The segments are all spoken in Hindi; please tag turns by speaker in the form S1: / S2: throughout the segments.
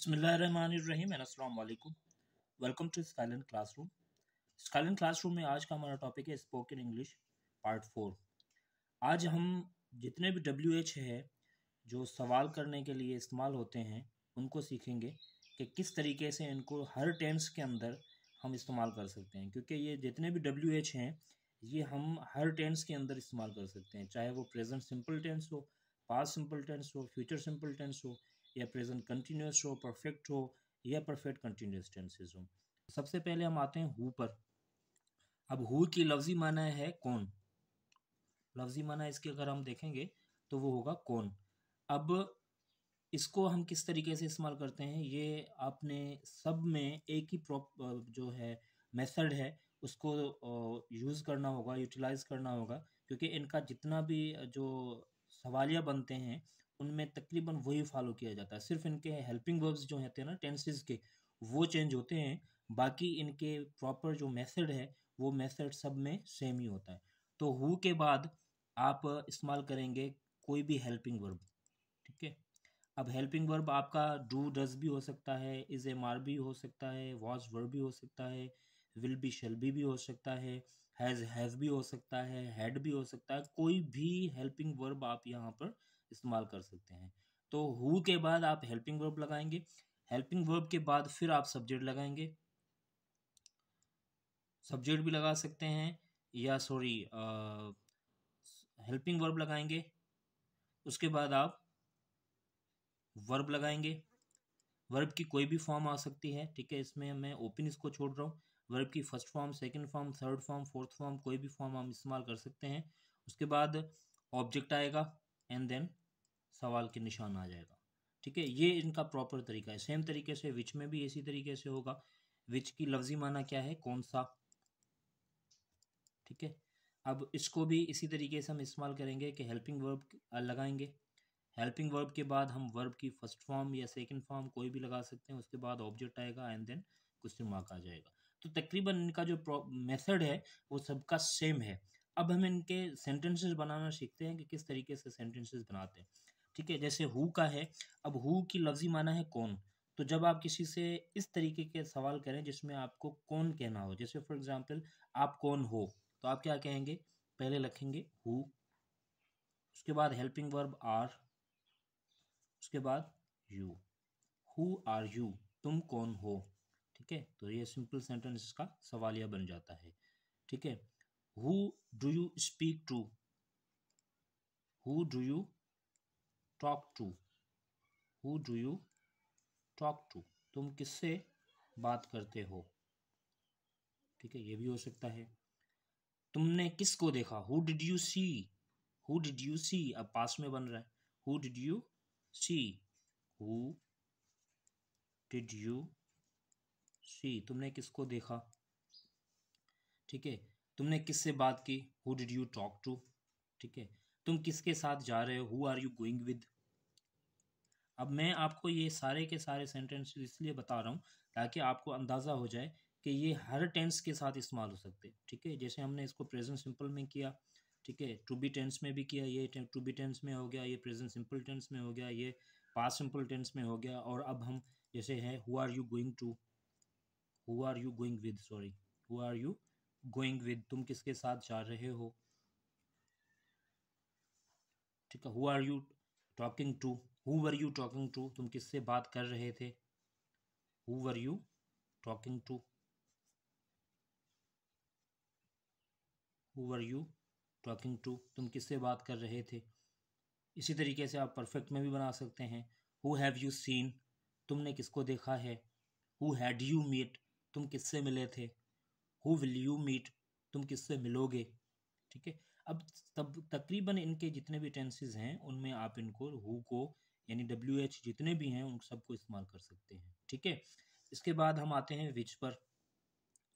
S1: अस्सलाम वालेकुम वेलकम टू स्कालन क्लासरूम स्कालन क्लासरूम में आज का हमारा टॉपिक है स्पोकन इंग्लिश पार्ट फोर आज हम जितने भी डब्ल्यू एच है जो सवाल करने के लिए इस्तेमाल होते हैं उनको सीखेंगे कि किस तरीके से इनको हर टेंस के अंदर हम इस्तेमाल कर सकते हैं क्योंकि ये जितने भी डब्ल्यू एच हैं ये हम हर टेंस के अंदर इस्तेमाल कर सकते हैं चाहे वो प्रेजेंट सिंपल टेंस हो पास्ट सिंपल टेंस हो फ्यूचर सिंपल टेंस हो या प्रेजेंट कंटिन्यूस हो परफेक्ट हो या परफेक्ट कंटिन्यूस टेंसेज हो सबसे पहले हम आते हैं हु पर अब हु की लफ्जी माना है कौन लफ्जी माना इसके अगर हम देखेंगे तो वो होगा कौन अब इसको हम किस तरीके से इस्तेमाल करते हैं ये आपने सब में एक ही प्रॉप जो है मेथड है उसको यूज़ करना होगा यूटिलाइज करना होगा क्योंकि इनका जितना भी जो सवालिया बनते हैं उनमें तकरीबन वही फॉलो किया जाता है सिर्फ इनके हेल्पिंग वर्ब्स जो होते हैं ना टेंसेज के वो चेंज होते हैं बाकी इनके प्रॉपर जो मेथड है वो मेथड सब में सेम ही होता है तो हु के बाद आप इस्तेमाल करेंगे कोई भी हेल्पिंग वर्ब ठीक है अब हेल्पिंग वर्ब आपका डू डज भी हो सकता है इज एम आर भी हो सकता है वॉज वर्ब भी हो सकता है विल बी शेल बी भी हो सकता है हैज़ हैज़ भी हो सकता है हैड भी हो सकता है कोई भी हेल्पिंग वर्ब आप यहाँ पर इस्तेमाल कर सकते हैं तो हु के बाद आप हेल्पिंग वर्ब लगाएंगे हेल्पिंग वर्ब के बाद फिर आप सब्जेक्ट लगाएंगे सब्जेक्ट भी लगा सकते हैं या सॉरी हेल्पिंग वर्ब लगाएंगे उसके बाद आप वर्ब लगाएंगे वर्ब की कोई भी फॉर्म आ सकती है ठीक है इसमें मैं ओपन इसको छोड़ रहा हूँ वर्ब की first form second form third form fourth form कोई भी फॉर्म हम इस्तेमाल कर सकते हैं उसके बाद ऑब्जेक्ट आएगा एंड देन सवाल के निशान आ जाएगा ठीक है ये इनका प्रॉपर तरीका है सेम तरीके से विच में भी इसी तरीके से होगा विच की लफ्जी माना क्या है कौन सा ठीक है अब इसको भी इसी तरीके से हम इस्तेमाल करेंगे कि हेल्पिंग वर्ब लगाएंगे हेल्पिंग वर्ब के बाद हम वर्ब की फर्स्ट फॉर्म या सेकंड फॉर्म कोई भी लगा सकते हैं उसके बाद ऑब्जेक्ट आएगा एंड देन क्वेश्चन मार्क आ जाएगा तो तकरीबन इनका जो मेथड है वो सबका सेम है अब हम इनके सेंटेंसेस बनाना सीखते हैं कि किस तरीके से सेंटेंसेस बनाते हैं ठीक है जैसे हु का है अब हु की लफ्जी माना है कौन तो जब आप किसी से इस तरीके के सवाल करें जिसमें आपको कौन कहना हो जैसे फॉर एग्जाम्पल आप कौन हो तो आप क्या कहेंगे पहले लिखेंगे हु उसके बाद हेल्पिंग वर्ब आर उसके बाद यू हु आर यू तुम कौन हो ठीक है तो ये सिंपल सेंटेंस इसका सवालिया बन जाता है ठीक है who do you speak to who do you talk to who do you talk to तुम किससे बात करते हो ठीक है ये भी हो सकता है तुमने किसको देखा who did you see who did you see अब पास में बन रहा है who did you see who did you see तुमने किसको देखा ठीक है तुमने किससे बात की who did you talk to ठीक है तुम किसके साथ जा रहे हो who are you going with अब मैं आपको ये सारे के सारे सेंटेंस इसलिए बता रहा हूँ ताकि आपको अंदाज़ा हो जाए कि ये हर टेंस के साथ इस्तेमाल हो सकते ठीक है जैसे हमने इसको प्रेजेंट सिंपल में किया ठीक है टू बी टेंस में भी किया ये टू बी टेंस में हो गया ये प्रेजेंट सिंपल टेंस में हो गया ये पास सिंपल टेंस में हो गया और अब हम जैसे है who are you going to who are you going with sorry who are you going with तुम किसके साथ जा रहे हो ठीक है who are you talking to who were you talking to तुम किससे बात कर रहे थे who were you talking to who were you talking to तुम किससे बात कर रहे थे इसी तरीके से आप परफेक्ट में भी बना सकते हैं हु हैव यू सीन तुमने किसको देखा है हु हैड यू मीट तुम किससे मिले थे हु विल यू मीट तुम किससे मिलोगे ठीक है अब तब तकरीबन इनके जितने भी टेंसेज हैं उनमें आप इनको हु को यानी डब्ल्यू एच जितने भी हैं उन सबको इस्तेमाल कर सकते हैं ठीक है इसके बाद हम आते हैं विच पर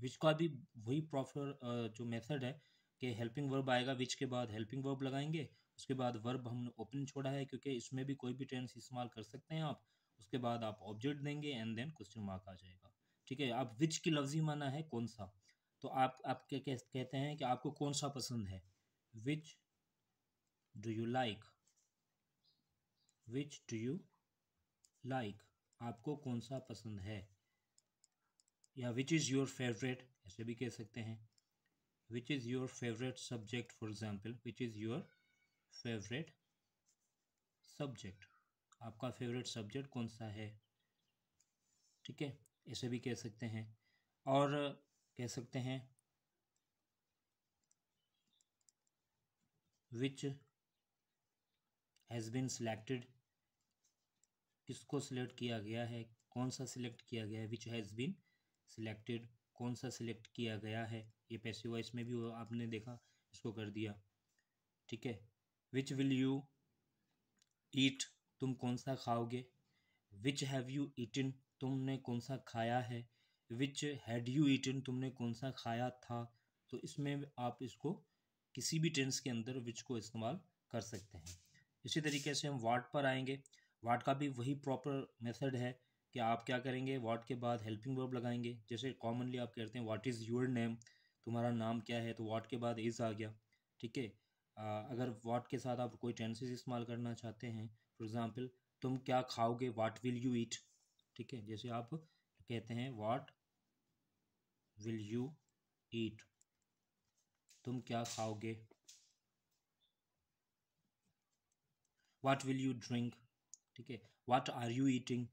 S1: विच का भी वही प्रॉपर जो मेथड है कि हेल्पिंग वर्ब आएगा विच के बाद हेल्पिंग वर्ब लगाएंगे उसके बाद वर्ब हमने ओपन छोड़ा है क्योंकि इसमें भी कोई भी टेंस इस्तेमाल कर सकते हैं आप उसके बाद आप ऑब्जेक्ट देंगे एंड देन क्वेश्चन मार्क आ जाएगा ठीक है आप विच की लफ्जी माना है कौन सा तो आप आप क्या कहते हैं कि आपको कौन सा पसंद है which do you like which do you like आपको कौन सा पसंद है या विच इज़ योर फेवरेट ऐसे भी कह सकते हैं which is your favourite subject for example which is your favourite subject आपका फेवरेट सब्जेक्ट कौन सा है ठीक है ऐसे भी कह सकते हैं और कह सकते हैं विच हैज़ बिन सिलेक्टेड किसको सिलेक्ट किया गया है कौन सा सिलेक्ट किया गया है विच हैज़ बिन सिलेक्टेड कौन सा सिलेक्ट किया गया है ये पैसे वॉइस में भी आपने देखा इसको कर दिया ठीक है विच विल यू ईट तुम कौन सा खाओगे विच हैव यू ईटन तुमने कौन सा खाया है विच हैड यू ईटन तुमने कौन सा खाया था तो इसमें आप इसको किसी भी टेंस के अंदर विच को इस्तेमाल कर सकते हैं इसी तरीके से हम वाट पर आएंगे वाट का भी वही प्रॉपर मेथड है कि आप क्या करेंगे वाट के बाद हेल्पिंग वर्ब लगाएंगे जैसे कॉमनली आप कहते हैं वाट इज़ योर नेम तुम्हारा नाम क्या है तो वाट के बाद इज़ आ गया ठीक है अगर वाट के साथ आप कोई टेंसेज इस्तेमाल करना चाहते हैं फॉर एग्ज़ाम्पल तुम क्या खाओगे वाट विल यू ईट ठीक है जैसे आप कहते हैं वाट विल यू ईट तुम क्या खाओगे वाट विल यू ड्रिंक ठीक है वाट आर यू ईटिंग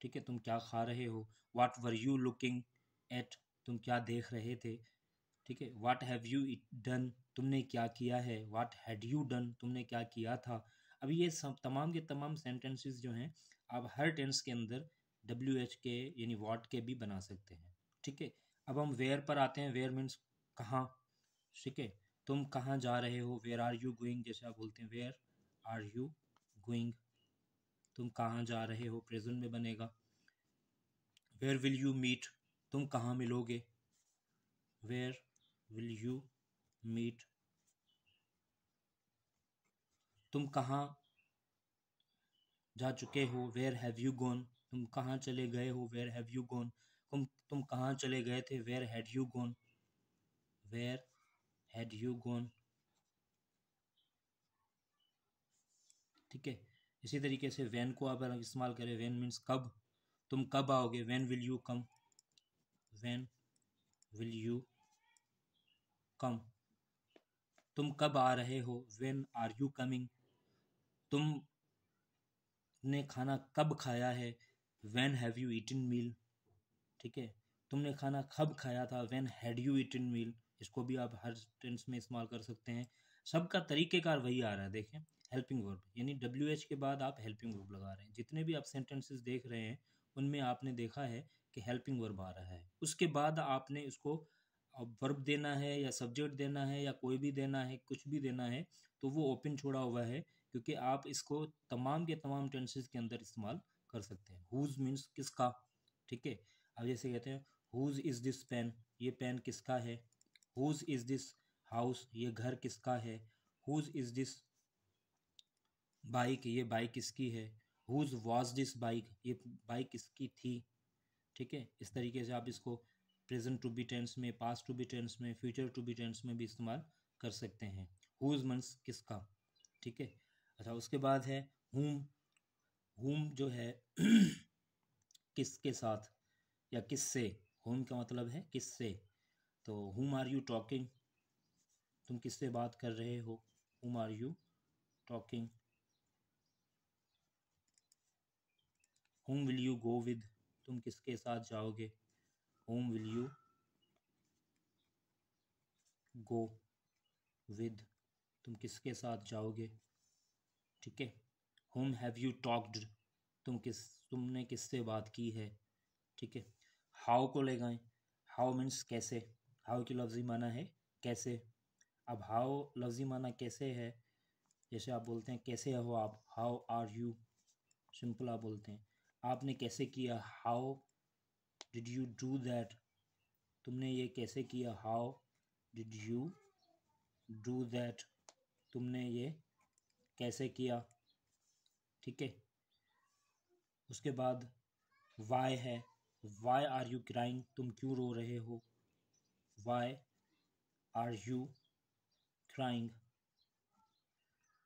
S1: ठीक है तुम क्या खा रहे हो what were you looking at तुम क्या देख रहे थे ठीक है वाट हैव यू डन तुमने क्या किया है वाट हैड यू डन तुमने क्या किया था अब ये सब तमाम के तमाम सेंटेंसेस जो हैं आप हर टेंस के अंदर डब्ल्यू एच के यानी वाट के भी बना सकते हैं ठीक है अब हम वेयर पर आते हैं वेयर मीन्स कहाँ ठीक है तुम कहाँ जा रहे हो वेयर आर यू गोइंग जैसे आप बोलते हैं वेयर आर यू गोइंग तुम कहाँ जा रहे हो प्रेजेंट में बनेगा वेयर विल यू मीट तुम कहाँ मिलोगे वेयर विल यू मीट तुम कहाँ जा चुके हो वेयर हैव यू गोन तुम कहाँ चले गए हो वेयर हैव यू गोन तुम तुम कहाँ चले गए थे where had you gone where had you gone ठीक है इसी तरीके से वैन को आप इस्तेमाल करें वैन मीन्स कब तुम कब आओगे when will you come when will you come तुम कब आ रहे हो वैन आर यू कमिंग तुम ने खाना कब खाया है when have you eaten meal ठीक है तुमने खाना कब खाया था when had you eaten meal इसको भी आप हर टेंस में इस्तेमाल कर सकते हैं सबका तरीक़ेकार वही आ रहा है देखें हेल्पिंग वर्ब यानी डब्ल्यू एच के बाद आप हेल्पिंग वर्ब लगा रहे हैं जितने भी आप सेंटेंसेस देख रहे हैं उनमें आपने देखा है कि हेल्पिंग वर्ब आ रहा है उसके बाद आपने इसको वर्ब देना है या सब्जेक्ट देना है या कोई भी देना है कुछ भी देना है तो वो ओपन छोड़ा हुआ है क्योंकि आप इसको तमाम के तमाम टेंसेज के अंदर इस्तेमाल कर सकते हैं हुज मीन्स किसका ठीक है अब जैसे कहते हैं हुज इज़ दिस पेन ये पेन किसका है हुज इज़ दिस हाउस ये घर किसका है हुज इज़ दिस बाइक ये बाइक किसकी है हुज वॉज दिस बाइक ये बाइक किसकी थी ठीक है इस तरीके से आप इसको प्रेजेंट टू बी टेंस में पास्ट टू बी टेंस में फ्यूचर टू बी टेंस में भी इस्तेमाल कर सकते हैं हुज मंस किसका ठीक है अच्छा उसके बाद है हुम हुम जो है किसके साथ या किससे होम का मतलब है किससे तो हुम आर यू टॉकिंग तुम किससे बात कर रहे हो whom are you talking whom will you go with तुम किसके साथ जाओगे whom will you go with तुम किसके साथ जाओगे ठीक है होम हैव यू टॉक्ड तुम किस तुमने किससे बात की है ठीक है हाउ को ले गए हाउ मीन्स कैसे हाउ की लफ्ज़ी माना है कैसे अब हाउ लफ्ज़ी माना कैसे है जैसे आप बोलते हैं कैसे हो आप हाउ आर यू सिंपल आप बोलते हैं आपने कैसे किया how did you do that तुमने ये कैसे किया how did you do that तुमने ये कैसे किया ठीक है उसके बाद वाई है वाई आर यू क्राइंग तुम क्यों रो रहे हो Why are you crying?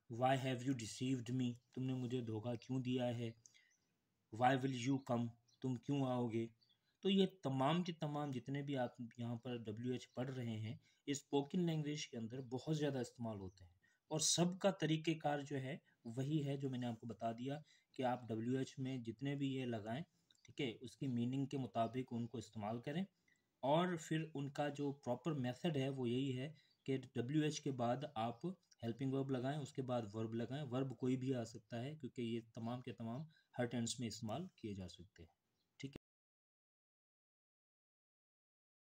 S1: Why have you deceived me? तुमने मुझे धोखा क्यों दिया है Why will you come? तुम क्यों आओगे तो ये तमाम के तमाम जितने भी आप यहाँ पर डब्ल्यू एच पढ़ रहे हैं स्पोकन लैंग्वेज के अंदर बहुत ज़्यादा इस्तेमाल होते हैं और सब का तरीक़ेकार जो है वही है जो मैंने आपको बता दिया कि आप डब्ल्यू एच में जितने भी ये लगाएं ठीक है उसकी मीनिंग के मुताबिक उनको इस्तेमाल करें और फिर उनका जो प्रॉपर मेथड है वो यही है कि डब्ल्यू एच के बाद आप हेल्पिंग वर्ब लगाएं उसके बाद वर्ब लगाएं वर्ब कोई भी आ सकता है क्योंकि ये तमाम के तमाम हर टेंस में इस्तेमाल किए जा सकते हैं